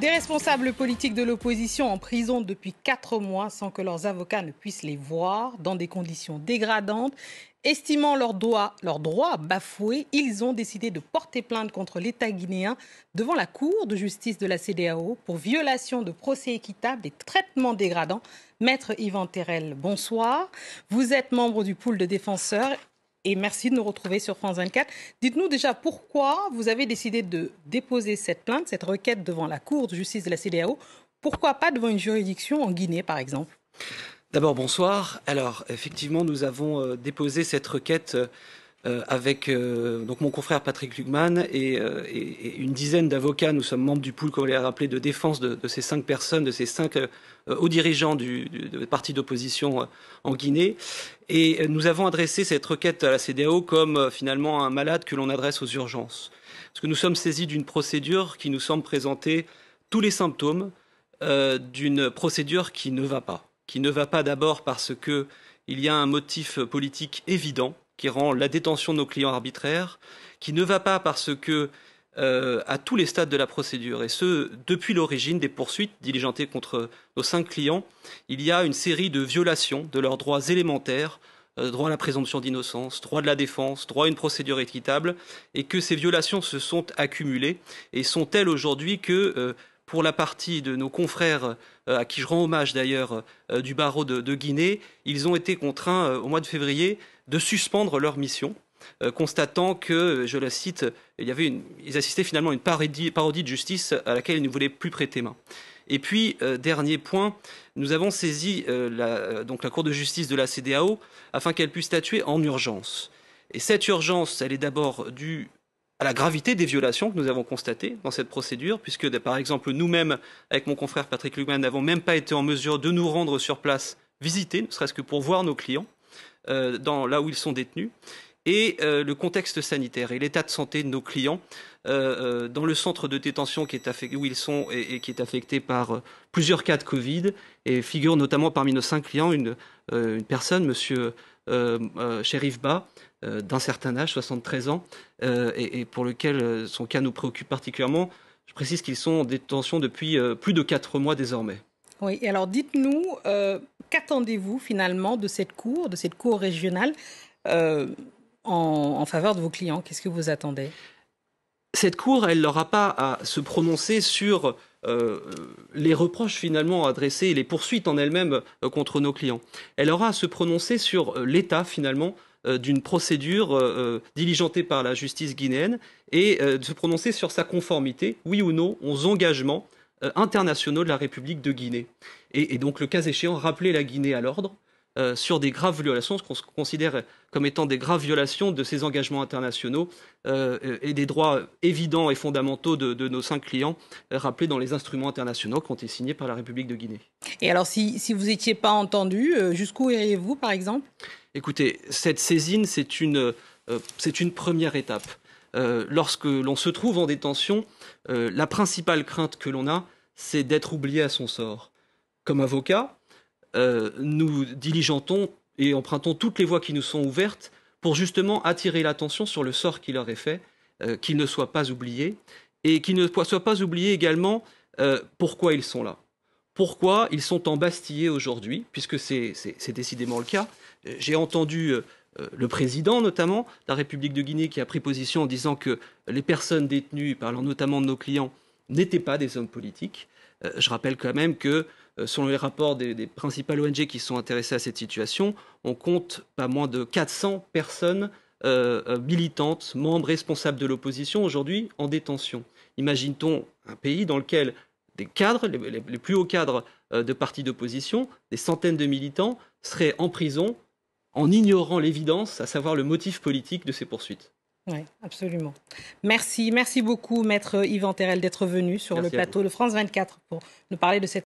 Des responsables politiques de l'opposition en prison depuis quatre mois sans que leurs avocats ne puissent les voir, dans des conditions dégradantes. Estimant leurs droits, bafoués, ils ont décidé de porter plainte contre l'État guinéen devant la Cour de justice de la CDAO pour violation de procès équitable et traitements dégradants. Maître Yvan Terrel, bonsoir. Vous êtes membre du pool de défenseurs et merci de nous retrouver sur France 24. Dites-nous déjà pourquoi vous avez décidé de déposer cette plainte, cette requête devant la Cour de justice de la CDAO. Pourquoi pas devant une juridiction en Guinée, par exemple D'abord, bonsoir. Alors, effectivement, nous avons euh, déposé cette requête euh, euh, avec euh, mon confrère Patrick Lugman euh, et, une dizaine d'avocats. Nous sommes membres du pool, comme on l'a rappelé, de défense de, ces cinq personnes, de ces cinq hauts dirigeants du, parti d'opposition en Guinée. Et nous avons adressé cette requête à la CDAO comme finalement un malade que l'on adresse aux urgences. Parce que nous sommes saisis d'une procédure qui nous semble présenter tous les symptômes d'une procédure qui ne va pas. Qui ne va pas d'abord parce que il y a un motif politique évident qui rend la détention de nos clients arbitraire, qui ne va pas parce que euh, à tous les stades de la procédure, et ce, depuis l'origine des poursuites diligentées contre nos cinq clients, il y a une série de violations de leurs droits élémentaires, euh, droit à la présomption d'innocence, droit de la défense, droit à une procédure équitable, et que ces violations se sont accumulées et sont telles aujourd'hui que euh, pour la partie de nos confrères, euh, à qui je rends hommage d'ailleurs, euh, du barreau de, Guinée, ils ont été contraints euh, au mois de février de suspendre leur mission, constatant que, je la cite, il y avait ils assistaient finalement à une parodie, de justice à laquelle ils ne voulaient plus prêter main. Et puis, dernier point, nous avons saisi donc la Cour de justice de la CDAO afin qu'elle puisse statuer en urgence. Et cette urgence, elle est d'abord due à la gravité des violations que nous avons constatées dans cette procédure, puisque par exemple nous-mêmes, avec mon confrère Patrick Lugman, n'avons même pas été en mesure de nous rendre sur place visiter, ne serait-ce que pour voir nos clients, euh, là où ils sont détenus, et euh, le contexte sanitaire et l'état de santé de nos clients euh, dans le centre de détention où ils sont et, qui est affecté par plusieurs cas de Covid, et figure notamment parmi nos cinq clients une, une personne, monsieur Sherif euh, euh, Ba, euh, d'un certain âge, 73 ans, et, pour lequel son cas nous préoccupe particulièrement. Je précise qu'ils sont en détention depuis plus de 4 mois désormais. Oui, alors dites-nous, qu'attendez-vous finalement de cette cour, de cette cour régionale en, faveur de vos clients Qu'est-ce que vous attendez Cette cour, elle n'aura pas à se prononcer sur euh, les reproches finalement adressés et les poursuites en elles-mêmes euh, contre nos clients. Elle aura à se prononcer sur euh, l'état finalement d'une procédure diligentée par la justice guinéenne et de se prononcer sur sa conformité, oui ou non, aux engagements internationaux de la République de Guinée. Et, et donc le cas échéant, rappeler la Guinée à l'ordre euh, sur des graves violations, ce qu'on considère comme étant des graves violations de ces engagements internationaux euh, et des droits évidents et fondamentaux de, nos cinq clients euh, rappelés dans les instruments internationaux qui ont été signés par la République de Guinée. Et alors, si, vous n'étiez pas entendu, jusqu'où iriez-vous, par exemple Écoutez, cette saisine, c'est une première étape. lorsque l'on se trouve en détention, la principale crainte que l'on a, c'est d'être oublié à son sort. Comme avocat, euh, nous diligentons et empruntons toutes les voies qui nous sont ouvertes pour justement attirer l'attention sur le sort qui leur est fait, euh, qu'ils ne soient pas oubliés, et qu'ils ne soient pas oubliés également euh, pourquoi ils sont là. Pourquoi ils sont embastillés aujourd'hui, puisque c'est décidément le cas. J'ai entendu le président notamment de la République de Guinée qui a pris position en disant que les personnes détenues, parlant notamment de nos clients, n'étaient pas des hommes politiques. je rappelle quand même que euh, selon les rapports des, principales ONG qui sont intéressées à cette situation, on compte pas moins de 400 personnes euh, euh, militantes, membres responsables de l'opposition aujourd'hui en détention. Imagine-t-on un pays dans lequel des cadres, les, plus hauts cadres de partis d'opposition, des centaines de militants seraient en prison en ignorant l'évidence, à savoir le motif politique de ces poursuites. Oui, absolument. Merci, merci beaucoup, Maître Yvan Terrel, d'être venu sur le plateau de France 24 pour nous parler de cette